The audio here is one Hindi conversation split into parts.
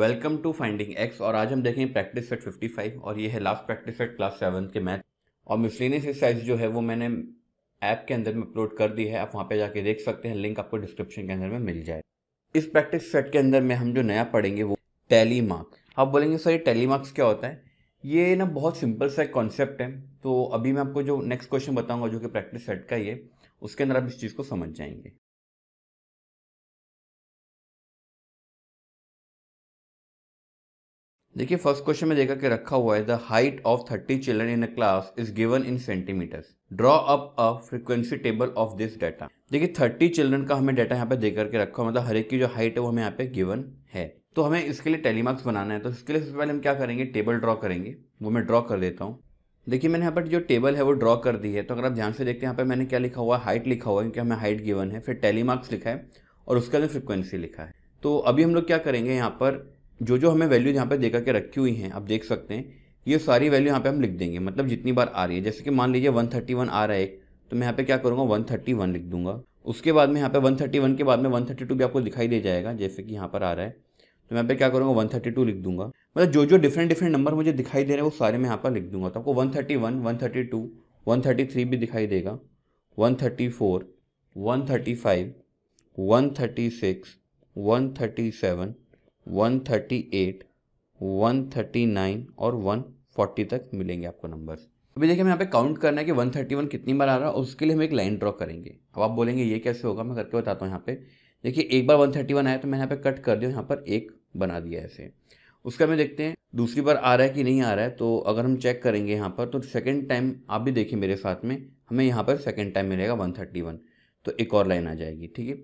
वेलकम टू फाइंडिंग एक्स और आज हम देखेंगे प्रैक्टिस सेट 55 और ये है last practice set class seven के मैथ और मिसलिनियस एक्सरसाइज जो है वो मैंने ऐप के अंदर में अपलोड कर दी है आप वहाँ पे जाके देख सकते हैं लिंक आपको डिस्क्रिप्शन के अंदर में मिल जाए इस प्रैक्टिस सेट के अंदर में हम जो नया पढ़ेंगे वो टैली मार्क्स आप बोलेंगे सर ये टैली मार्क्स क्या होता है ये ना बहुत सिंपल सा एक कॉन्सेप्ट है तो अभी मैं आपको जो नेक्स्ट क्वेश्चन बताऊँगा जो कि प्रैक्टिस सेट का ये उसके अंदर आप इस चीज़ को समझ जाएंगे देखिए फर्स्ट क्वेश्चन में देखा कि रखा हुआ है the height of thirty children in a class is given in centimetres draw up a frequency table of this data देखिए थर्टी चिल्ड्रन का हमें डाटा यहाँ पे देकर करके रखा हुआ मतलब हर एक की जो हाइट है वो हमें यहाँ पे गिवन है तो हमें इसके लिए टेलीमार्क्स बनाना है तो इसके लिए सबसे पहले हम क्या करेंगे टेबल ड्रॉ करेंगे वो मैं ड्रॉ कर देता हूँ देखिए मैंने यहाँ पर जो टेबल है वो ड्रॉ कर दी है तो अगर आप ध्यान से देखते हैं यहाँ पर मैंने क्या लिखा हुआ है हाइट लिखा हुआ है क्योंकि हमें हाइट गिवन है फिर टेलीमार्क्स लिखा है और उसके अंदर फ्रिक्वेंसी लिखा है तो अभी हम लोग क्या करेंगे यहाँ पर जो जो हमें वैल्यूज यहाँ पे देखा के रखी हुई हैं आप देख सकते हैं ये सारी वैल्यू यहाँ पे हम लिख देंगे मतलब जितनी बार आ रही है जैसे कि मान लीजिए 131 आ रहा है एक तो मैं यहाँ पे क्या करूँगा 131 लिख दूंगा उसके बाद में यहाँ पे 131 के बाद में 132 भी आपको दिखाई दे जाएगा जैसे कि यहाँ पर आ रहा है तो मैं यहाँ पे क्या करूँगा वन लिख दूंगा मतलब जो जो डिफरेंट डिफरेंट नंबर मुझे दिखाई दे रहे हैं वो सारे मैं यहाँ पर लिख दूंगा तो आपको वन थर्टी वन भी दिखाई देगा 134, 135, 136, 137, 138, 139 और 140 तक मिलेंगे आपको नंबर्स अभी देखिए मैं यहाँ पे काउंट करना है कि 131 कितनी बार आ रहा है और उसके लिए हम एक लाइन ड्रॉ करेंगे अब आप बोलेंगे ये कैसे होगा मैं करके बताता हूँ यहाँ पे देखिए एक बार 131 आया तो मैंने यहाँ पे कट कर दिया यहाँ पर एक बना दिया ऐसे उसका हमें देखते हैं दूसरी बार आ रहा है कि नहीं आ रहा है तो अगर हम चेक करेंगे यहाँ पर तो सेकेंड टाइम आप भी देखिए मेरे साथ में हमें यहाँ पर सेकेंड टाइम मिलेगा वन तो एक और लाइन आ जाएगी ठीक है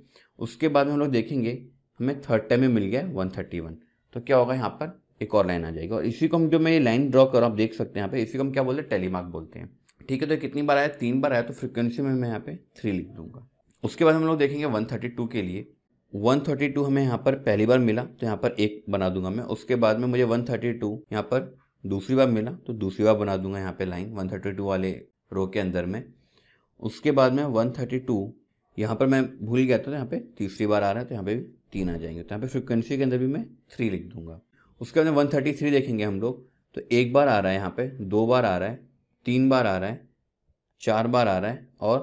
उसके बाद में हम लोग देखेंगे हमें थर्ड टाइम में मिल गया वन थर्टी वन तो क्या होगा यहाँ पर एक और लाइन आ जाएगी और इसी को हम जो मैं ये लाइन ड्रॉ कर आप देख सकते हैं यहाँ पे इसी को हम क्या बोलते हैं टेलीमार्क बोलते हैं ठीक है तो कितनी बार आया तीन बार आया तो फ्रिक्वेंसी में मैं यहाँ पे थ्री लिख दूंगा उसके बाद हम लोग देखेंगे वन थर्टी टू के लिए वन थर्टी टू हमें यहाँ पर पहली बार मिला तो यहाँ पर एक बना दूंगा मैं उसके बाद में मुझे वन थर्टी टू यहाँ पर दूसरी बार मिला तो दूसरी बार बना दूंगा यहाँ पे लाइन वन थर्टी टू वाले रो के अंदर में उसके बाद में वन थर्टी टू यहाँ पर मैं भूल गया था तो यहाँ पे तीसरी बार आ रहा है तो यहाँ पे भी तीन आ जाएंगे तो यहाँ पे फ्रिक्वेंसी के अंदर भी मैं थ्री लिख दूंगा उसके बाद वन थर्टी थ्री देखेंगे हम लोग तो एक बार आ रहा है यहाँ पे दो बार आ रहा है तीन बार आ रहा है चार बार आ रहा है और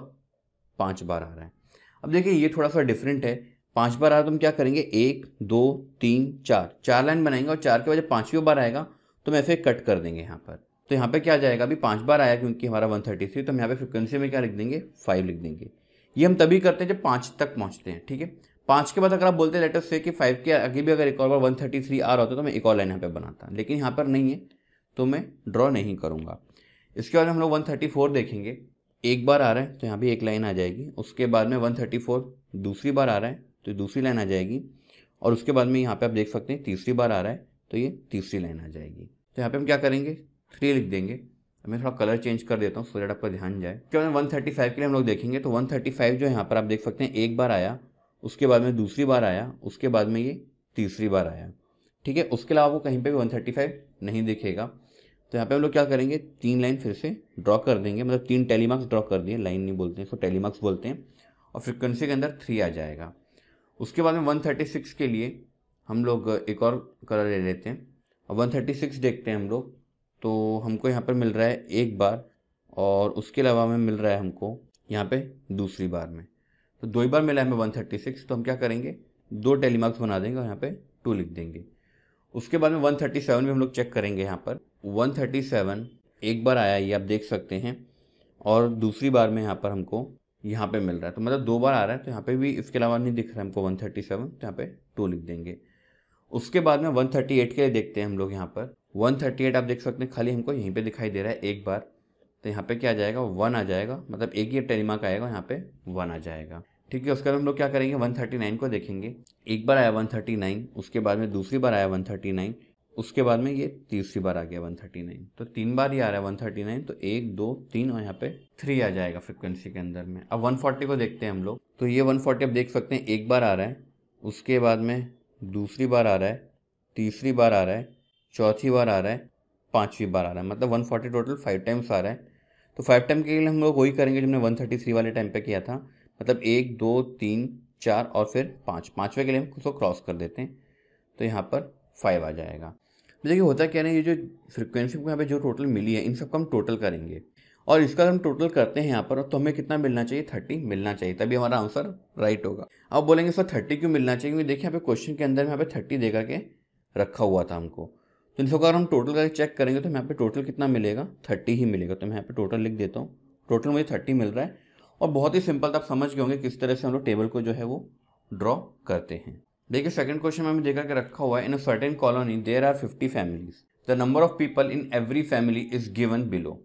पाँच बार आ रहा है अब देखिए ये थोड़ा सा डिफरेंट है पाँच बार आ रहा है तो हम क्या करेंगे एक दो तीन चार चार लाइन बनाएंगे और चार के बाद पाँचवीं बार आएगा तो हम ऐसे कट कर देंगे यहाँ पर तो यहाँ पे क्या जाएगा अभी पाँच बार आया क्योंकि हमारा वन थर्टी थ्री तो हम यहाँ पे फ्रिक्वेंसी में क्या लिख देंगे फाइव लिख देंगे ये हम तभी करते हैं जब पाँच तक पहुँचते हैं ठीक है पाँच के बाद अगर आप बोलते लेटर से कि फाइव के आगे भी अगर एक और बार वन थर्टी थ्री आ रहा होता तो मैं एक और लाइन यहाँ पे बनाता लेकिन यहाँ पर नहीं है तो मैं ड्रॉ नहीं करूँगा इसके बाद हम लोग वन थर्टी फोर देखेंगे एक बार आ रहा है तो यहाँ भी एक लाइन आ जाएगी उसके बाद में वन थर्टी फोर दूसरी बार आ रहा है तो दूसरी लाइन आ जाएगी और उसके बाद में यहाँ पे आप देख सकते हैं तीसरी बार आ रहा है तो ये तीसरी लाइन आ जाएगी तो यहाँ पे हम क्या करेंगे थ्री लिख देंगे मैं थोड़ा कलर चेंज कर देता हूँ सो डेट आपका ध्यान जाए क्योंकि वन थर्टी फाइव के लिए हम लोग देखेंगे तो वन थर्टी फाइव जो यहाँ पर आप देख सकते हैं एक बार आया उसके बाद में दूसरी बार आया उसके बाद में ये तीसरी बार आया ठीक है उसके अलावा वो कहीं पे भी 135 नहीं दिखेगा तो यहाँ पे हम लोग क्या करेंगे तीन लाइन फिर से ड्रॉ कर देंगे मतलब तीन टेली मार्क्स ड्रॉ कर दिए लाइन नहीं बोलते हैं इसको टेलीमार्क्स बोलते हैं और फ्रिक्वेंसी के अंदर थ्री आ जाएगा उसके बाद में वन के लिए हम लोग एक और कलर ले लेते हैं और वन देखते हैं हम लोग तो हमको यहाँ पर मिल रहा है एक बार और उसके अलावा में मिल रहा है हमको यहाँ पे दूसरी बार में तो दो ही बार मिला है हमें वन थर्टी सिक्स तो हम क्या करेंगे दो टेली मार्क्स बना देंगे और यहाँ पे टू लिख देंगे उसके बाद में वन थर्टी सेवन भी हम लोग चेक करेंगे यहाँ पर वन थर्टी सेवन एक बार आया ये आप देख सकते हैं और दूसरी बार में यहाँ पर हमको यहाँ पे मिल रहा है तो मतलब दो बार आ रहा है तो यहाँ पे भी इसके अलावा नहीं दिख रहा है हमको वन थर्टी सेवन तो यहाँ पे टू लिख देंगे उसके बाद में वन थर्टी एट के लिए देखते हैं हम लोग यहाँ पर वन थर्टी एट आप देख सकते हैं खाली हमको यहीं पर दिखाई दे रहा है एक बार तो यहाँ पे क्या आ जाएगा वन आ जाएगा मतलब एक ही टेलीमार्क आएगा यहाँ पे वन आ जाएगा ठीक है उसके बाद हम लोग क्या करेंगे 139 को देखेंगे एक बार आया 139 उसके बाद में दूसरी बार आया 139 उसके बाद में ये तीसरी बार आ गया 139 तो तीन बार ये आ रहा है 139 तो एक दो तीन और यहाँ पे थ्री आ जाएगा फ्रिक्वेंसी के अंदर में अब 140 को देखते हैं हम लोग तो ये 140 आप देख सकते हैं एक बार आ रहा है उसके बाद में दूसरी बार आ रहा है तीसरी बार आ रहा है चौथी बार आ रहा है पाँचवीं बार आ रहा है मतलब वन टोटल फाइव टाइम्स आ रहा है तो फाइव टाइम के लिए हम लोग वही करेंगे जो हमने वन वाले टाइम पर किया था मतलब एक दो तीन चार और फिर पाँच पाँचवें के लिए हम उसको क्रॉस कर देते हैं तो यहाँ पर फाइव आ जाएगा तो देखिए होता क्या ना ये जो फ्रिक्वेंसी को यहाँ पे जो टोटल मिली है इन सब हम टोटल करेंगे और इसका हम टोटल करते हैं यहाँ पर तो हमें कितना मिलना चाहिए थर्टी मिलना चाहिए तभी हमारा आंसर राइट होगा अब बोलेंगे सर थर्टी क्यों मिलना चाहिए क्योंकि देखिए यहाँ पे क्वेश्चन के अंदर यहाँ पे थर्टी दे करके रखा हुआ था हमको तो इन सबका अगर हम टोटल करके चेक करेंगे तो यहाँ पे टोटल कितना मिलेगा थर्टी ही मिलेगा तो मैं यहाँ पे टोटल लिख देता हूँ टोटल मुझे थर्टी मिल रहा है और बहुत ही सिंपल था तो समझ गए होंगे किस तरह से हम लोग टेबल को जो है वो ड्रॉ करते हैं देखिए सेकंड क्वेश्चन में हमें देखा कि रखा हुआ है in a certain colony there are fifty families the number of people in every family is given below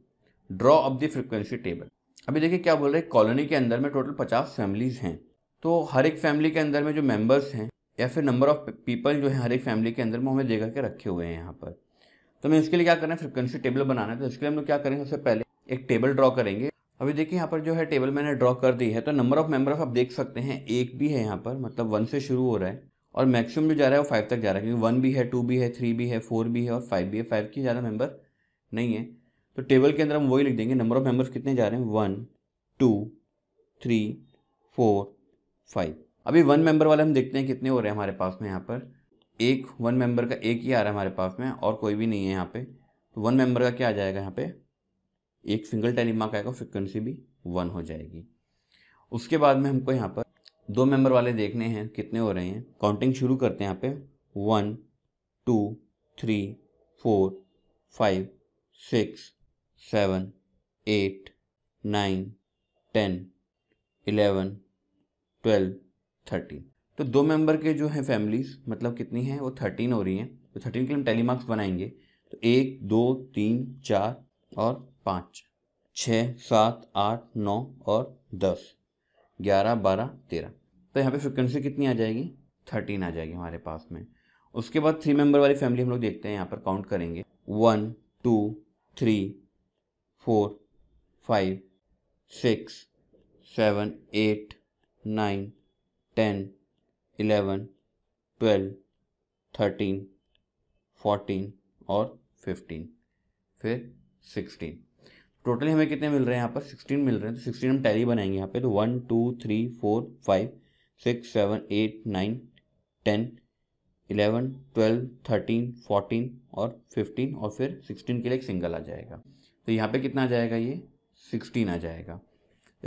draw up the frequency table अभी देखिए क्या बोल रहे हैं कॉलोनी के अंदर में टोटल पचास फैमिलीज हैं तो हर एक फैमिली के अंदर में जो मेम्बर्स हैं या फिर नंबर ऑफ पीपल जो है हर एक फैमिली के अंदर में हमें देखा के रखे हुए हैं यहाँ पर तो हमें इसके लिए क्या करना है फ्रिक्वेंसी टेबल बनाना है तो इसके लिए हम लोग क्या करेंगे सबसे पहले एक टेबल ड्रॉ करेंगे अभी देखिए यहाँ पर जो है टेबल मैंने ड्रॉ कर दी है तो नंबर ऑफ मेंबर्स आप देख सकते हैं एक भी है यहाँ पर मतलब वन से शुरू हो रहा है और मैक्सिमम जो जा रहा है वो फाइव तक जा रहा है क्योंकि वन भी है टू भी है थ्री भी है फोर भी है और फाइव भी है फाइव की ज़्यादा मेंबर नहीं है तो टेबल के अंदर हम वही लिख देंगे नंबर ऑफ मेंबर्स कितने जा रहे हैं one two three four five अभी वन मेंबर वाले हम देखते हैं कितने हो रहे हैं हमारे पास में यहाँ पर एक वन मेंबर का एक ही आ रहा है हमारे पास में और कोई भी नहीं है यहाँ पे तो वन मेंबर का क्या आ जाएगा यहाँ पे एक सिंगल टेलीमार्क आएगा फ्रिक्वेंसी भी वन हो जाएगी उसके बाद में हमको यहाँ पर दो मेंबर वाले देखने हैं कितने हो रहे हैं काउंटिंग शुरू करते हैं यहाँ पे one two three four five six seven eight nine ten eleven twelve thirteen तो दो मेंबर के जो हैं फैमिलीज़ मतलब कितनी हैं वो थर्टीन हो रही हैं तो थर्टीन के लिए हम टेलीमार्क्स बनाएंगे तो एक दो तीन चार और पाँच छः सात आठ नौ और दस ग्यारह बारह तेरह तो यहाँ पे फ्रिक्वेंसी कितनी आ जाएगी थर्टीन आ जाएगी हमारे पास में उसके बाद थ्री मेंबर वाली फैमिली हम लोग देखते हैं यहाँ पर काउंट करेंगे one two three four five six seven eight nine ten eleven twelve thirteen fourteen और फिफ्टीन फिर सिक्सटीन टोटली हमें कितने मिल रहे हैं यहाँ पर सिक्सटीन मिल रहे हैं तो सिक्सटीन हम टैली बनाएंगे यहाँ पे तो one two three four five six seven eight nine ten eleven twelve thirteen fourteen और फिफ्टीन और फिर सिक्सटीन के लिए एक सिंगल आ जाएगा तो यहाँ पे कितना आ जाएगा ये सिक्सटीन आ जाएगा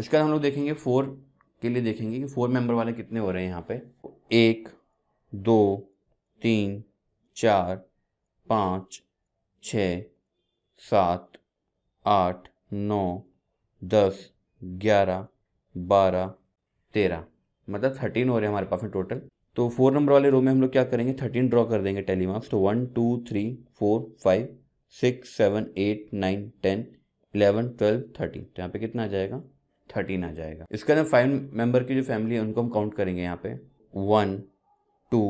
इसका हम लोग देखेंगे फोर के लिए देखेंगे कि फोर मेंबर वाले कितने हो रहे हैं यहाँ पे एक दो तीन चार पाँच छ सात आठ नौ दस ग्यारह बारह तेरह मतलब थर्टीन हो रहे हैं हमारे पास में टोटल तो फोर नंबर वाले रो में हम लोग क्या करेंगे थर्टीन ड्रॉ कर देंगे टेली मार्क्स तो one two three four five six seven eight nine ten eleven twelve thirteen तो यहाँ पे कितना आ जाएगा थर्टीन आ जाएगा इसके अंदर फाइव मेंबर की जो फैमिली है उनको हम काउंट करेंगे यहाँ पे one two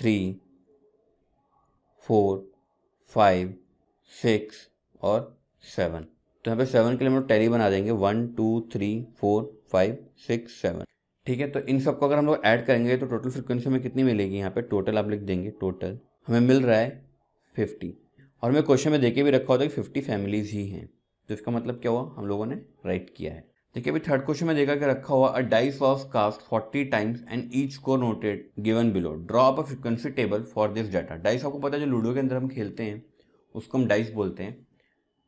three four five six और सेवन तो यहाँ पे सेवन के लिए हम लोग टेरी बना देंगे one two three four five six seven ठीक है तो इन सबको अगर हम लोग ऐड करेंगे तो टोटल फ्रिक्वेंसी हमें कितनी मिलेगी यहाँ पे टोटल आप लिख देंगे टोटल हमें मिल रहा है फिफ्टी और हमें क्वेश्चन में देखे भी रखा होता है कि फिफ्टी फैमिलीज ही हैं तो इसका मतलब क्या हुआ हम लोगों ने राइट किया है देखिए अभी थर्ड क्वेश्चन में देखा कि रखा हुआ a dice was cast forty times and each को noted given below draw up a frequency table for this data dice आपको पता है जो लूडो के अंदर हम खेलते हैं उसको हम डाइस बोलते हैं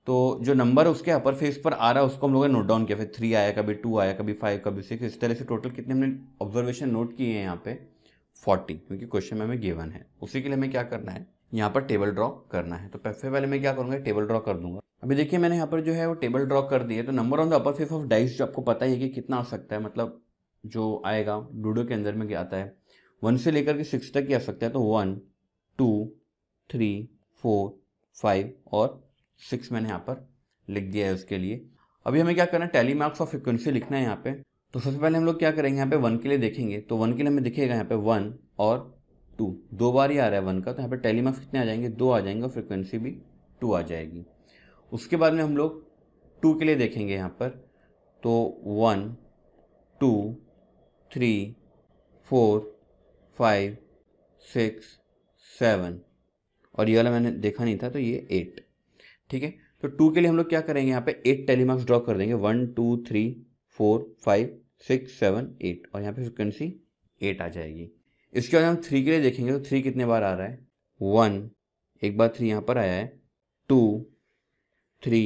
तो जो नंबर उसके अपर फेस पर आ रहा है उसको हम लोगों ने नोट डाउन किया फिर थ्री आया कभी टू आया कभी फाइव कभी सिक्स इस तरह से टोटल कितने हमने ऑब्जर्वेशन नोट किए हैं यहाँ पे फोर्टी क्योंकि क्वेश्चन में हमें गिवन है उसी के लिए हमें क्या करना है यहाँ पर टेबल ड्रॉ करना है तो पैसे पहले मैं क्या करूँगा टेबल ड्रॉ कर दूंगा अभी देखिए मैंने यहाँ पर जो है वो टेबल ड्रॉ कर दिया तो number on the upper face of dice जो आपको पता ही है कि कितना आ सकता है मतलब जो आएगा डूडो के अंदर में आता है वन से लेकर के सिक्स तक ही आ सकता है तो one two three four five और सिक्स मैंने यहाँ पर लिख दिया है उसके लिए अभी हमें क्या करना है टेली मार्क्स और फ्रिक्वेंसी लिखना है यहाँ पे तो सबसे पहले हम लोग क्या करेंगे यहाँ पे वन के लिए देखेंगे तो वन के लिए हमें दिखेगा यहाँ पे वन और टू दो बार ही आ रहा है वन का तो यहाँ पे टेली मार्क्स कितने आ जाएंगे दो आ जाएंगे और फ्रिक्वेंसी भी टू आ जाएगी उसके बाद में हम लोग टू के लिए देखेंगे यहाँ पर तो one two three four five six seven और ये वाला मैंने देखा नहीं था तो ये एट ठीक है तो टू के लिए हम लोग क्या करेंगे यहाँ पे एट टेलीमार्क्स ड्रॉ कर देंगे one two three four five six seven eight और यहाँ पे फ्रिक्वेंसी एट आ जाएगी इसके बाद हम थ्री के लिए देखेंगे तो थ्री कितने बार आ रहा है वन एक बार थ्री यहाँ पर आया है two three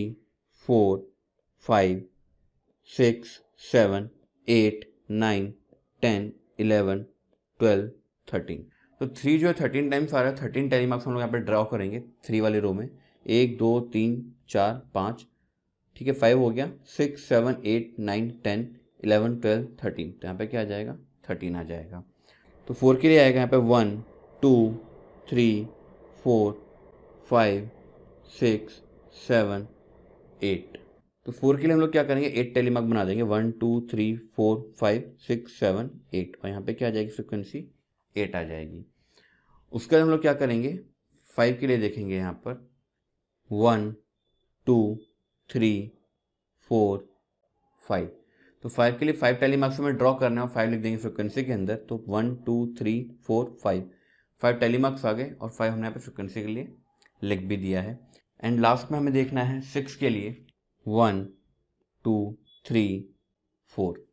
four five six seven eight nine ten eleven twelve thirteen तो थ्री जो है थर्टीन टाइम्स आ रहा है थर्टीन टेलीमार्क्स हम लोग यहाँ पे ड्रॉ करेंगे थ्री वाले रो में एक दो तीन चार पाँच ठीक है फाइव हो गया six seven eight nine ten eleven twelve thirteen तो यहाँ पे क्या आ जाएगा थर्टीन आ जाएगा तो फोर के लिए आएगा यहाँ पे one two three four five six seven eight तो फोर के लिए हम लोग क्या करेंगे एट टेलीमार्क बना देंगे one two three four five six seven eight और यहाँ पे क्या आ जाएगी फ्रिक्वेंसी एट आ जाएगी उसके बाद हम लोग क्या करेंगे फाइव के लिए देखेंगे यहाँ पर one two three four five तो फाइव के लिए फाइव टैली मार्क्स हमें ड्रॉ करना है फाइव लिख देंगे फ्रिक्वेंसी के अंदर तो one two three four five five tally marks आ गए और फाइव हमने यहाँ पे फ्रिक्वेंसी के लिए लिख भी दिया है एंड लास्ट में हमें देखना है सिक्स के लिए वन टू थ्री फोर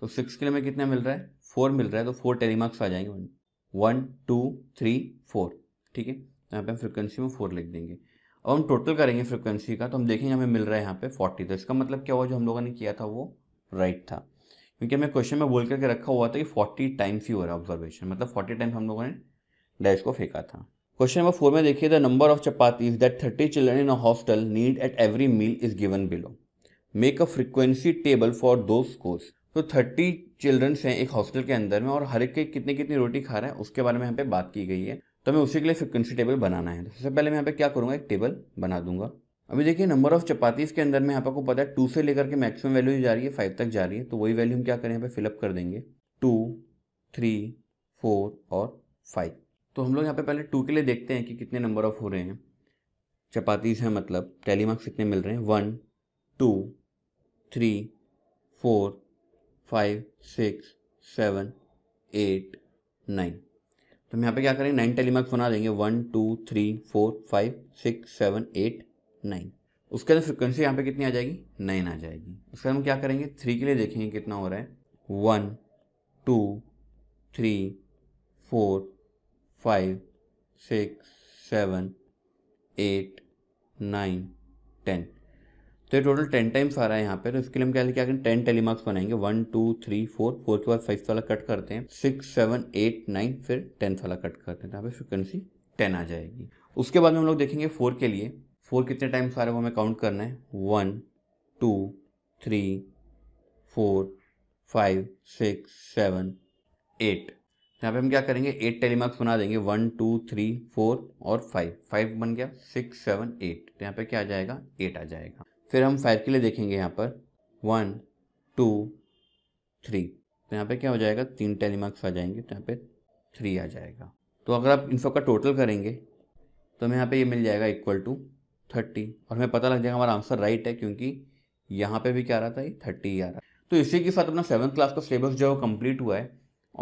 तो सिक्स के लिए हमें कितना मिल रहा है फोर मिल रहा है तो फोर टेली मार्क्स आ जाएंगे वन टू थ्री फोर ठीक है यहाँ पे हम फ्रिक्वेंसी में फोर लिख देंगे अब हम टोटल करेंगे फ्रिक्वेंसी का तो हम देखेंगे हमें मिल रहा है यहाँ पे फोर्टी तो इसका मतलब क्या हुआ जो हम लोगों ने किया था वो राइट right था क्योंकि हमें क्वेश्चन में बोल करके रखा हुआ था कि फोर्टी टाइम्स ही हो रहा है ऑब्जर्वेशन मतलब फोर्टी टाइम्स हम लोगों ने डैश को फेंका था क्वेश्चन नंबर फोर में देखिए the number of chapatis that thirty children in a hostel need at every meal is given below make a frequency table for those scores तो थर्टी चिल्ड्रंस हैं एक हॉस्टल के अंदर में और हर एक के कितनी कितनी रोटी खा रहे हैं उसके बारे में यहाँ पे बात की गई है तो हमें उसी के लिए फ्रिक्वेंसी टेबल बनाना है तो सबसे पहले मैं यहाँ पे क्या करूँगा एक टेबल बना दूंगा अभी देखिए नंबर ऑफ चपातीज़ के अंदर में यहाँ पर आपको पता है टू से लेकर के मैक्सिमम वैल्यू जा रही है फाइव तक जा रही है तो वही वैल्यू हम क्या करें यहाँ पे फिलअप कर देंगे टू थ्री फोर और फाइव तो हम लोग यहाँ पे पहले टू के लिए देखते हैं कि कितने नंबर ऑफ हो रहे हैं चपातीज़ हैं मतलब टैली मार्क्स कितने मिल रहे हैं one two three four five six seven eight nine तो हम यहाँ पे क्या करेंगे नाइन टेलीमार्क्स बना देंगे one two three four five six seven eight nine उसके अंदर फ्रिक्वेंसी यहाँ पे कितनी आ जाएगी नाइन आ जाएगी उसके बाद हम क्या करेंगे थ्री के लिए देखेंगे कितना हो रहा है one two three four five six seven eight nine ten तो ये टोटल टेन टाइम्स आ रहा है यहाँ पे तो इसके लिए हम क्या क्या करें टेन टेलीमार्क्स बनाएंगे one two three four four के बाद फाइव वाला कट करते हैं सिक्स सेवन एट नाइन फिर टेंथ वाला कट करते हैं तो यहाँ पे फ्रिक्वेंसी टेन आ जाएगी उसके बाद में हम लोग देखेंगे फोर के लिए फोर कितने टाइम्स आ रहे हैं वो हमें काउंट करना है one two three four five six seven eight यहाँ पे हम क्या करेंगे एट टेलीमार्क्स बना देंगे वन टू थ्री फोर और फाइव फाइव बन गया सिक्स सेवन एट तो यहाँ पे क्या आ जाएगा एट आ जाएगा फिर हम फाइव के लिए देखेंगे यहाँ पर वन टू थ्री तो यहाँ पे क्या हो जाएगा तीन टेलीमार्क्स आ जाएंगे तो यहाँ पे थ्री आ जाएगा तो अगर आप इन सब का टोटल करेंगे तो हमें यहाँ पे ये मिल जाएगा इक्वल टू थर्टी और हमें पता लग जाएगा हमारा आंसर राइट है क्योंकि यहाँ पे भी क्या आ रहा था ये थर्टी ही आ रहा तो इसी के साथ अपना सेवन्थ क्लास का सिलेबस जो है वो कम्प्लीट हुआ है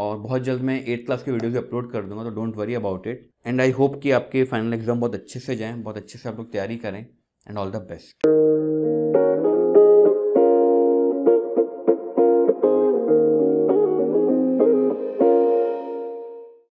और बहुत जल्द मैं एट क्लास वीडियो भी अपलोड कर दूंगा तो don't worry about it and I hope कि आपके फाइनल एग्जाम बहुत अच्छे से जाएँ बहुत अच्छे से आप लोग तैयारी करें एंड ऑल द बेस्ट